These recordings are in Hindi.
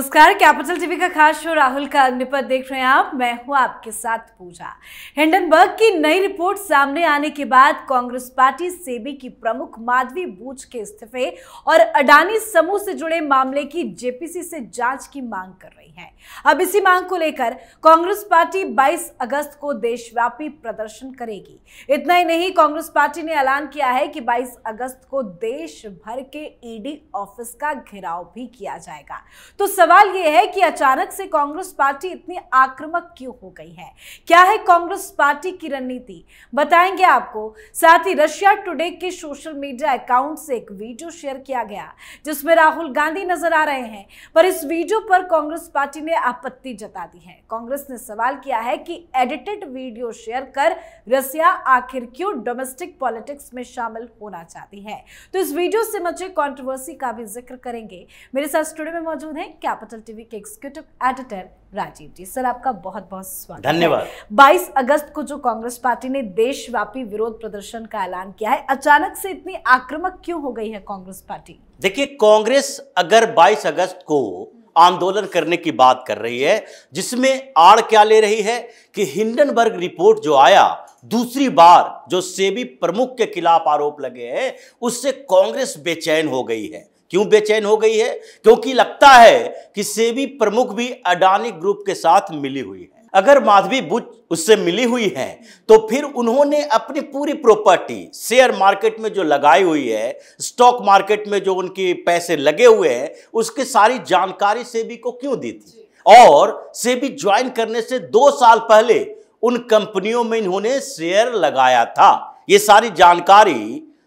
नमस्कार कैपिटल टीवी का खास शो राहुल का अग्निपथ देख रहे हैं आप मैं हूं आपके साथ पूजा हिंडनबर्ग की नई रिपोर्ट सामने आने के बाद कांग्रेस पार्टी सेबी की प्रमुख माधवी बूच के इस्तीफे और अडानी समूह से जुड़े मामले की जेपीसी से जांच की मांग कर रही है अब इसी मांग को लेकर कांग्रेस पार्टी बाईस अगस्त को देशव्यापी प्रदर्शन करेगी इतना ही नहीं कांग्रेस पार्टी ने ऐलान किया है कि बाईस अगस्त को देश भर के ईडी ऑफिस का घेराव भी किया जाएगा तो सवाल यह है कि अचानक से कांग्रेस पार्टी इतनी आक्रामक क्यों हो गई है क्या है कांग्रेस पार्टी की रणनीति बताएंगे आपको साथ ही रशिया टुडे के सोशल मीडिया अकाउंट से एक वीडियो शेयर किया गया जिसमें राहुल गांधी नजर आ रहे हैं पर इस वीडियो पर कांग्रेस पार्टी ने आपत्ति जता दी है कांग्रेस ने सवाल किया है कि एडिटेड वीडियो शेयर कर रसिया आखिर क्यों डोमेस्टिक पॉलिटिक्स में शामिल होना चाहती है तो इस वीडियो से मचे कॉन्ट्रोवर्सी का भी जिक्र करेंगे मेरे साथ स्टूडियो में मौजूद हैं क्या कैपिटल टीवी के executive editor Rajeev ji sir आपका बहुत बहुत स्वागत धन्यवाद 22 अगस्त को जो कांग्रेस पार्टी ने देशव्यापी विरोध प्रदर्शन का ऐलान किया है अचानक से इतनी आक्रमक क्यों हो गई है कांग्रेस पार्टी देखिए कांग्रेस अगर 22 अगस्त को आंदोलन करने की बात कर रही है जिसमें आड़ क्या ले रही है कि हिंडनबर्ग रिपोर्ट जो आया दूसरी बार जो सेबी प्रमुख के खिलाफ आरोप लगे हैं उससे कांग्रेस बेचैन हो गई है क्यों बेचैन हो गई है क्योंकि लगता है कि सेबी प्रमुख भी अडानी ग्रुप के साथ मिली हुई है अगर माधवी बुच उससे मिली हुई है तो फिर उन्होंने अपनी पूरी प्रॉपर्टी शेयर मार्केट में जो लगाई हुई है स्टॉक मार्केट में जो उनके पैसे लगे हुए हैं उसकी सारी जानकारी सेबी को क्यों दी थी और सेबी ज्वाइन करने से दो साल पहले उन कंपनियों में इन्होंने शेयर लगाया था ये सारी जानकारी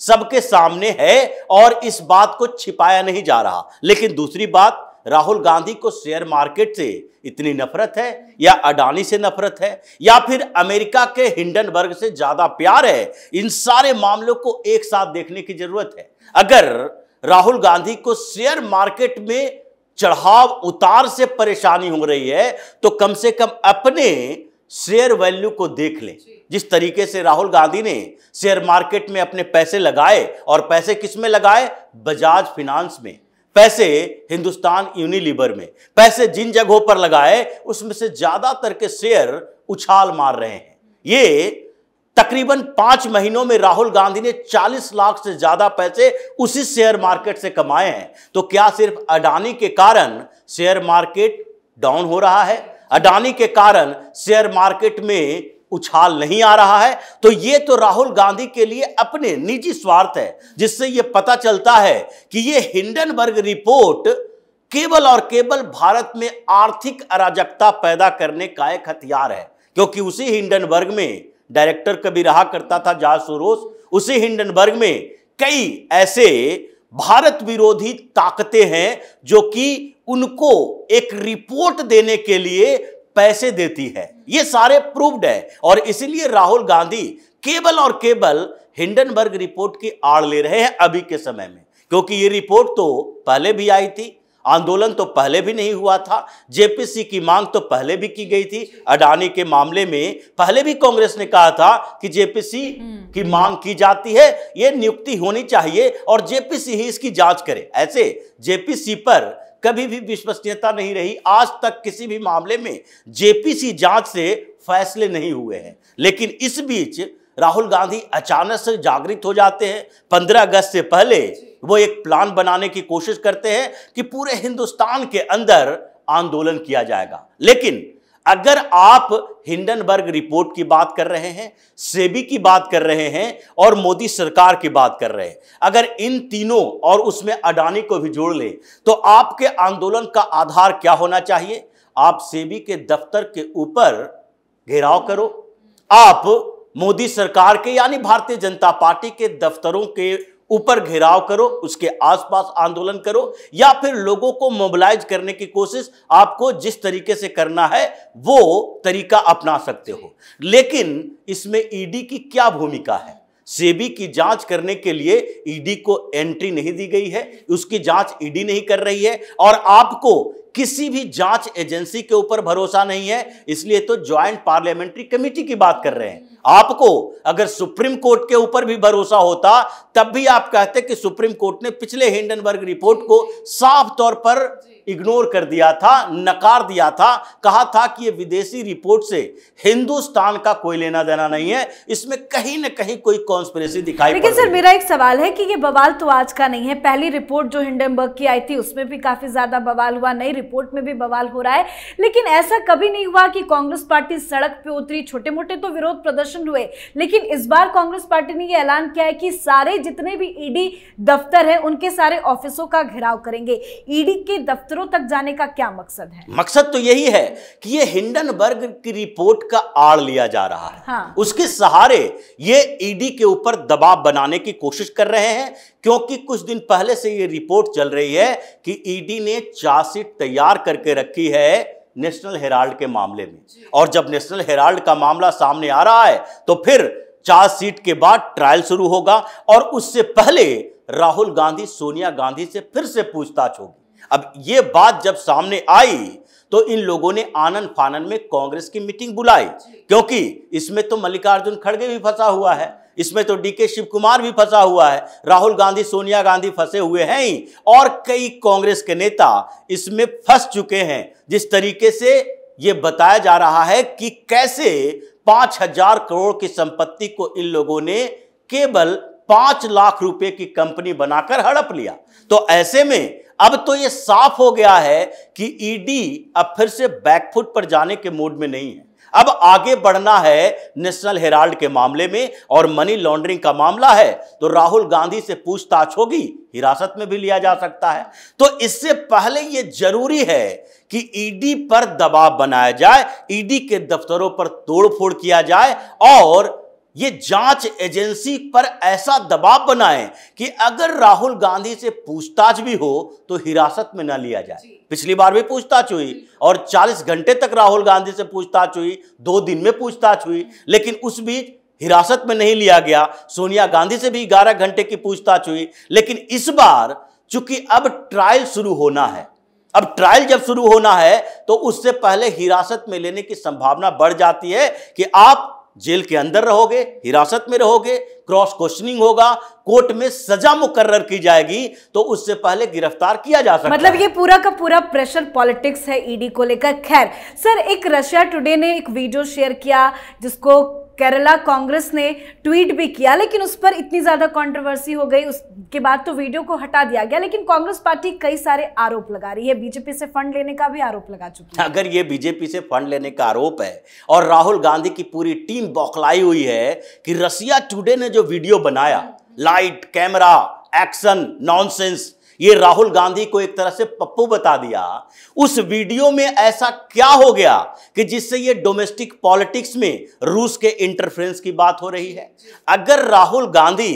सबके सामने है और इस बात को छिपाया नहीं जा रहा लेकिन दूसरी बात राहुल गांधी को शेयर मार्केट से इतनी नफरत है या अडानी से नफरत है या फिर अमेरिका के हिंडनबर्ग से ज़्यादा प्यार है इन सारे मामलों को एक साथ देखने की ज़रूरत है अगर राहुल गांधी को शेयर मार्केट में चढ़ाव उतार से परेशानी हो रही है तो कम से कम अपने शेयर वैल्यू को देख लें जिस तरीके से राहुल गांधी ने शेयर मार्केट में अपने पैसे लगाए और पैसे किस में लगाए बजाज फिनांस में पैसे हिंदुस्तान यूनिलीवर में पैसे जिन जगहों पर लगाए उसमें से ज़्यादातर के शेयर उछाल मार रहे हैं ये तकरीबन पांच महीनों में राहुल गांधी ने 40 लाख से ज़्यादा पैसे उसी शेयर मार्केट से कमाए हैं तो क्या सिर्फ अडानी के कारण शेयर मार्केट डाउन हो रहा है अडानी के कारण शेयर मार्केट में उछाल नहीं आ रहा है तो ये तो राहुल गांधी के लिए अपने निजी स्वार्थ है जिससे ये पता चलता है कि ये हिंडनबर्ग रिपोर्ट केवल और केवल भारत में आर्थिक अराजकता पैदा करने का एक हथियार है क्योंकि उसी हिंडनबर्ग में डायरेक्टर कभी रहा करता था जा सोरोस उसी हिंडनबर्ग में कई ऐसे भारत विरोधी ताकतें हैं जो कि उनको एक रिपोर्ट देने के लिए पैसे देती है ये सारे प्रूव्ड है और इसलिए राहुल गांधी केवल और केवल हिंडनबर्ग रिपोर्ट की आड़ ले रहे हैं अभी के समय में क्योंकि ये रिपोर्ट तो पहले भी आई थी आंदोलन तो पहले भी नहीं हुआ था जेपीसी की मांग तो पहले भी की गई थी अडानी के मामले में पहले भी कांग्रेस ने कहा था कि जेपीसी हम्म। की मांग की जाती है ये नियुक्ति होनी चाहिए और जेपीसी ही इसकी जांच करे ऐसे जेपीसी पर कभी भी विश्वसनीयता नहीं रही आज तक किसी भी मामले में जेपीसी जांच से फैसले नहीं हुए हैं लेकिन इस बीच राहुल गांधी अचानक से जागृत हो जाते हैं पंद्रह अगस्त से पहले वो एक प्लान बनाने की कोशिश करते हैं कि पूरे हिंदुस्तान के अंदर आंदोलन किया जाएगा लेकिन अगर आप हिंडनबर्ग रिपोर्ट की बात कर रहे हैं सेबी की बात कर रहे हैं और मोदी सरकार की बात कर रहे हैं अगर इन तीनों और उसमें अडानी को भी जोड़ लें तो आपके आंदोलन का आधार क्या होना चाहिए आप सेबी के दफ्तर के ऊपर घेराव करो आप मोदी सरकार के यानी भारतीय जनता पार्टी के दफ्तरों के ऊपर घेराव करो उसके आसपास आंदोलन करो या फिर लोगों को मोबिलाइज करने की कोशिश आपको जिस तरीके से करना है वो तरीका अपना सकते हो लेकिन इसमें ईडी e की क्या भूमिका है सेबी की जांच करने के लिए ईडी e को एंट्री नहीं दी गई है उसकी जांच ईडी e नहीं कर रही है और आपको किसी भी जांच एजेंसी के ऊपर भरोसा नहीं है इसलिए तो ज्वाइंट पार्लियामेंट्री कमेटी की बात कर रहे हैं आपको अगर सुप्रीम कोर्ट के ऊपर भी भरोसा होता तब भी आप कहते कि सुप्रीम कोर्ट ने पिछले हिंडनबर्ग रिपोर्ट को साफ तौर पर इग्नोर कर दिया था नकार दिया था कहा था कि ये विदेशी रिपोर्ट से हिंदुस्तान का कोई लेना देना नहीं है इसमें कहीं ना कहीं कोई कॉन्स्परेसी दिखाई लेकिन सर मेरा एक सवाल है कि ये बवाल तो आज का नहीं है पहली रिपोर्ट जो हिंडनबर्ग की आई थी उसमें भी काफी ज्यादा बवाल हुआ नई रिपोर्ट में भी बवाल हो रहा है लेकिन ऐसा कभी नहीं हुआ कि कांग्रेस पार्टी सड़क पर उतरी छोटे मोटे तो विरोध प्रदर्शन प्रदर्शन हुए लेकिन इस बार कांग्रेस पार्टी ने यह ऐलान किया है कि सारे जितने भी ईडी दफ्तर हैं उनके सारे ऑफिसों का घेराव करेंगे ईडी के दफ्तरों तक जाने का क्या मकसद है मकसद तो यही है कि ये हिंडनबर्ग की रिपोर्ट का आड़ लिया जा रहा है हाँ। उसके सहारे ये ईडी के ऊपर दबाव बनाने की कोशिश कर रहे हैं क्योंकि कुछ दिन पहले से ये रिपोर्ट चल रही है कि ईडी ने चार्जशीट तैयार करके रखी है नेशनल हेराल्ड के मामले में और जब नेशनल हेराल्ड का मामला सामने आ रहा है तो फिर चार सीट के बाद ट्रायल शुरू होगा और उससे पहले राहुल गांधी सोनिया गांधी से फिर से पूछताछ होगी अब ये बात जब सामने आई तो इन लोगों ने आनंद फानन में कांग्रेस की मीटिंग बुलाई क्योंकि इसमें तो मल्लिकार्जुन खड़गे भी फंसा हुआ है इसमें तो डीके शिव कुमार भी फंसा हुआ है राहुल गांधी सोनिया गांधी फंसे हुए हैं ही और कई कांग्रेस के नेता इसमें फंस चुके हैं जिस तरीके से ये बताया जा रहा है कि कैसे पांच हजार करोड़ की संपत्ति को इन लोगों ने केवल पांच लाख रुपए की कंपनी बनाकर हड़प लिया तो ऐसे में अब तो ये साफ हो गया है कि ईडी e अब फिर से बैकफुट पर जाने के मूड में नहीं है अब आगे बढ़ना है नेशनल हेराल्ड के मामले में और मनी लॉन्ड्रिंग का मामला है तो राहुल गांधी से पूछताछ होगी हिरासत में भी लिया जा सकता है तो इससे पहले यह जरूरी है कि ईडी e पर दबाव बनाया जाए ईडी e के दफ्तरों पर तोड़फोड़ किया जाए और ये जांच एजेंसी पर ऐसा दबाव बनाए कि अगर राहुल गांधी से पूछताछ भी हो तो हिरासत में ना लिया जाए पिछली बार भी पूछताछ हुई और 40 घंटे तक राहुल गांधी से पूछताछ हुई दो दिन में पूछताछ हुई लेकिन उस बीच हिरासत में नहीं लिया गया सोनिया गांधी से भी 11 घंटे की पूछताछ हुई लेकिन इस बार चूंकि अब ट्रायल शुरू होना है अब ट्रायल जब शुरू होना है तो उससे पहले हिरासत में लेने की संभावना बढ़ जाती है कि आप जेल के अंदर रहोगे हिरासत में रहोगे क्रॉस क्वेश्चनिंग होगा कोर्ट में सजा मुकर्र की जाएगी तो उससे पहले गिरफ्तार किया जा सकता मतलब ये पूरा का पूरा प्रेशर पॉलिटिक्स है ईडी e को लेकर खैर सर एक रशिया टुडे ने एक वीडियो शेयर किया जिसको केरला कांग्रेस ने ट्वीट भी किया लेकिन उस पर इतनी ज़्यादा कंट्रोवर्सी हो गई उसके बाद तो वीडियो को हटा दिया गया लेकिन कांग्रेस पार्टी कई सारे आरोप लगा रही है बीजेपी से फंड लेने का भी आरोप लगा चुकी है अगर ये बीजेपी से फंड लेने का आरोप है और राहुल गांधी की पूरी टीम बौखलाई हुई है कि रसिया टूडे ने जो वीडियो बनाया लाइट कैमरा एक्शन नॉनसेंस ये राहुल गांधी को एक तरह से पप्पू बता दिया उस वीडियो में ऐसा क्या हो गया कि जिससे ये डोमेस्टिक पॉलिटिक्स में रूस के इंटरफेरेंस की बात हो रही है अगर राहुल गांधी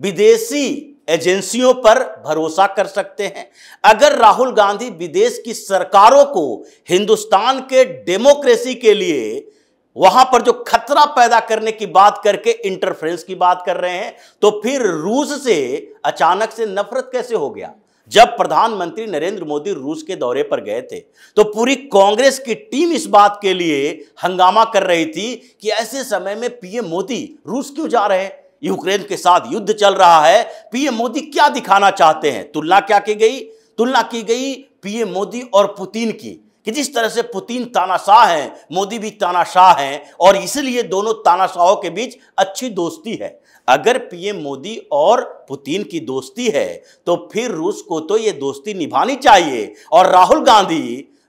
विदेशी एजेंसियों पर भरोसा कर सकते हैं अगर राहुल गांधी विदेश की सरकारों को हिंदुस्तान के डेमोक्रेसी के लिए वहां पर जो खतरा पैदा करने की बात करके इंटरफेरेंस की बात कर रहे हैं तो फिर रूस से अचानक से नफरत कैसे हो गया जब प्रधानमंत्री नरेंद्र मोदी रूस के दौरे पर गए थे तो पूरी कांग्रेस की टीम इस बात के लिए हंगामा कर रही थी कि ऐसे समय में पीएम मोदी रूस क्यों जा रहे हैं यूक्रेन के साथ युद्ध चल रहा है पीएम मोदी क्या दिखाना चाहते हैं तुलना क्या की गई तुलना की गई पीएम मोदी और पुतिन की कि जिस तरह से पुतिन तानाशाह हैं मोदी भी तानाशाह हैं और इसलिए दोनों तानाशाहों के बीच अच्छी दोस्ती है अगर पीएम मोदी और पुतिन की दोस्ती है तो फिर रूस को तो ये दोस्ती निभानी चाहिए और राहुल गांधी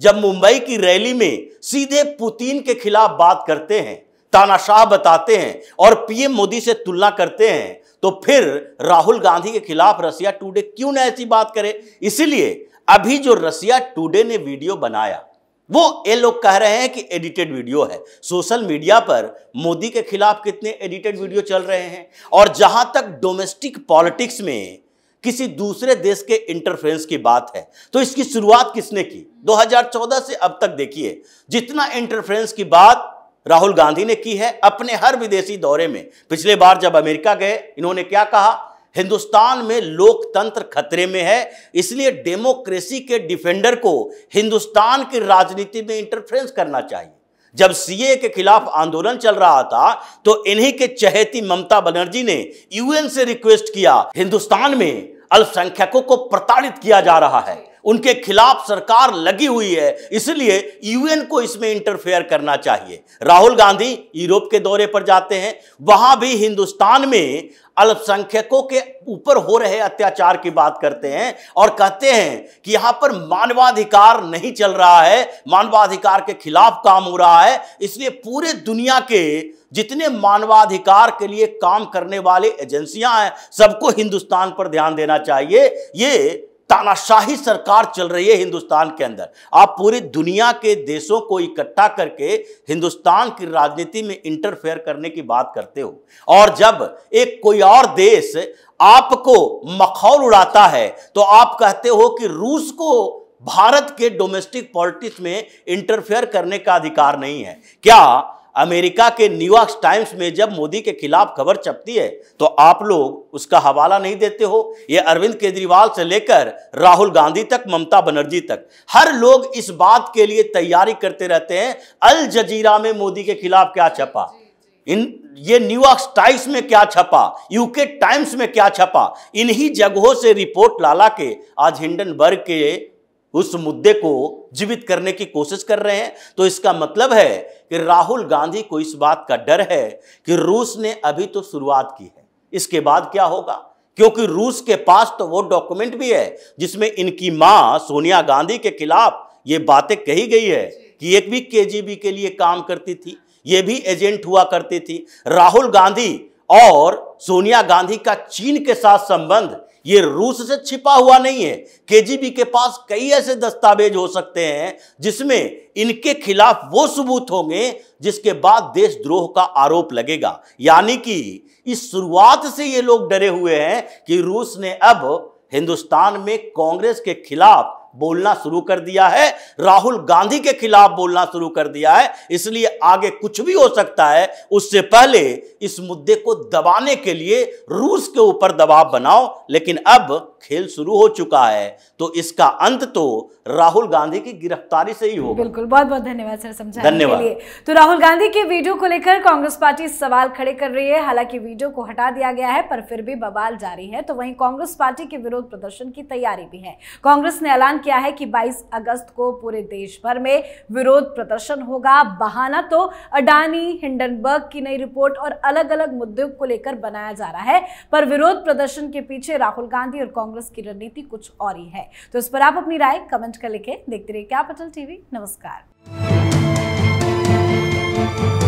जब मुंबई की रैली में सीधे पुतिन के खिलाफ बात करते हैं तानाशाह बताते हैं और पीएम मोदी से तुलना करते हैं तो फिर राहुल गांधी के खिलाफ रसिया टूडे क्यों ना ऐसी बात करे इसीलिए अभी जो रसिया टुडे ने वीडियो बनाया वो ये लोग कह रहे हैं कि एडिटेड वीडियो है सोशल मीडिया पर मोदी के खिलाफ कितने एडिटेड वीडियो चल रहे हैं और जहां तक डोमेस्टिक पॉलिटिक्स में किसी दूसरे देश के इंटरफेरेंस की बात है तो इसकी शुरुआत किसने की 2014 से अब तक देखिए जितना इंटरफेरेंस की बात राहुल गांधी ने की है अपने हर विदेशी दौरे में पिछले बार जब अमेरिका गए इन्होंने क्या कहा हिंदुस्तान में लोकतंत्र खतरे में है इसलिए डेमोक्रेसी के डिफेंडर को हिंदुस्तान की राजनीति में इंटरफेरेंस करना चाहिए जब सीए के खिलाफ आंदोलन चल रहा था तो इन्हीं के चहेती ममता बनर्जी ने यूएन से रिक्वेस्ट किया हिंदुस्तान में अल्पसंख्यकों को प्रताड़ित किया जा रहा है उनके खिलाफ सरकार लगी हुई है इसलिए यूएन को इसमें इंटरफेयर करना चाहिए राहुल गांधी यूरोप के दौरे पर जाते हैं वहां भी हिंदुस्तान में अल्पसंख्यकों के ऊपर हो रहे अत्याचार की बात करते हैं और कहते हैं कि यहां पर मानवाधिकार नहीं चल रहा है मानवाधिकार के खिलाफ काम हो रहा है इसलिए पूरे दुनिया के जितने मानवाधिकार के लिए काम करने वाले एजेंसियां हैं सबको हिंदुस्तान पर ध्यान देना चाहिए ये तानाशाही सरकार चल रही है हिंदुस्तान के अंदर आप पूरी दुनिया के देशों को इकट्ठा करके हिंदुस्तान की राजनीति में इंटरफेयर करने की बात करते हो और जब एक कोई और देश आपको मखौल उड़ाता है तो आप कहते हो कि रूस को भारत के डोमेस्टिक पॉलिटिक्स में इंटरफेयर करने का अधिकार नहीं है क्या अमेरिका के न्यूयॉर्क टाइम्स में जब मोदी के खिलाफ खबर छपती है तो आप लोग उसका हवाला नहीं देते हो ये अरविंद केजरीवाल से लेकर राहुल गांधी तक ममता बनर्जी तक हर लोग इस बात के लिए तैयारी करते रहते हैं अल जजीरा में मोदी के खिलाफ क्या छपा इन ये न्यूयॉर्क टाइम्स में क्या छपा यूके टाइम्स में क्या छपा इन्हीं जगहों से रिपोर्ट लाला के आज हिंडनबर्ग के उस मुद्दे को जीवित करने की कोशिश कर रहे हैं तो इसका मतलब है कि राहुल गांधी को इस बात का डर है कि रूस ने अभी तो शुरुआत की है इसके बाद क्या होगा क्योंकि रूस के पास तो वो डॉक्यूमेंट भी है जिसमें इनकी मां सोनिया गांधी के खिलाफ ये बातें कही गई है कि एक भी केजीबी के लिए काम करती थी ये भी एजेंट हुआ करती थी राहुल गांधी और सोनिया गांधी का चीन के साथ संबंध ये रूस से छिपा हुआ नहीं है केजीबी के पास कई ऐसे दस्तावेज हो सकते हैं जिसमें इनके खिलाफ वो सबूत होंगे जिसके बाद देशद्रोह का आरोप लगेगा यानी कि इस शुरुआत से ये लोग डरे हुए हैं कि रूस ने अब हिंदुस्तान में कांग्रेस के खिलाफ बोलना शुरू कर दिया है राहुल गांधी के खिलाफ बोलना शुरू कर दिया है इसलिए आगे कुछ भी हो सकता है उससे पहले इस मुद्दे को दबाने के लिए रूस के ऊपर दबाव बनाओ लेकिन अब खेल शुरू हो चुका है तो इसका अंत तो राहुल गांधी की गिरफ्तारी से ही होगा बिल्कुल बहुत बहुत धन्यवाद सर समझा धन्यवाद तो राहुल गांधी के वीडियो को लेकर कांग्रेस पार्टी सवाल खड़े कर रही है हालांकि वीडियो को हटा दिया गया है पर फिर भी बवाल जारी है तो वहीं कांग्रेस पार्टी के विरोध प्रदर्शन की तैयारी भी है कांग्रेस ने ऐलान किया है कि 22 अगस्त को पूरे देश भर में विरोध प्रदर्शन होगा बहाना तो अडानी हिंडनबर्ग की नई रिपोर्ट और अलग अलग मुद्दों को लेकर बनाया जा रहा है पर विरोध प्रदर्शन के पीछे राहुल गांधी और कांग्रेस की रणनीति कुछ और ही है तो इस पर आप अपनी राय कमेंट कर लिखे देखते रहिए कैपिटल टीवी नमस्कार